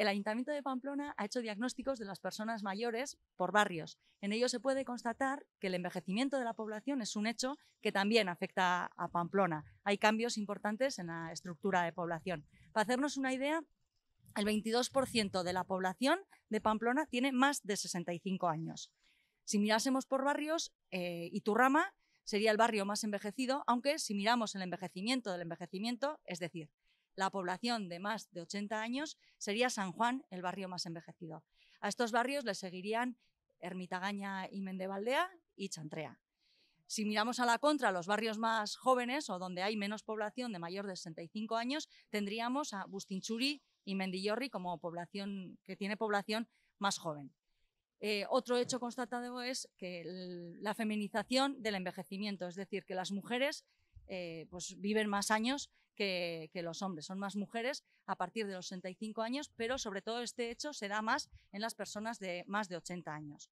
el Ayuntamiento de Pamplona ha hecho diagnósticos de las personas mayores por barrios. En ello se puede constatar que el envejecimiento de la población es un hecho que también afecta a Pamplona. Hay cambios importantes en la estructura de población. Para hacernos una idea, el 22% de la población de Pamplona tiene más de 65 años. Si mirásemos por barrios, eh, Iturrama sería el barrio más envejecido, aunque si miramos el envejecimiento del envejecimiento, es decir, la población de más de 80 años, sería San Juan el barrio más envejecido. A estos barrios le seguirían Ermitagaña y Mendevaldea y Chantrea. Si miramos a la contra, los barrios más jóvenes o donde hay menos población de mayor de 65 años, tendríamos a Bustinchuri y Mendillorri como población que tiene población más joven. Eh, otro hecho constatado es que la feminización del envejecimiento, es decir, que las mujeres eh, pues viven más años que, los hombres. Son más mujeres a partir de los 65 años, pero sobre todo este hecho se da más en las personas de más de 80 años.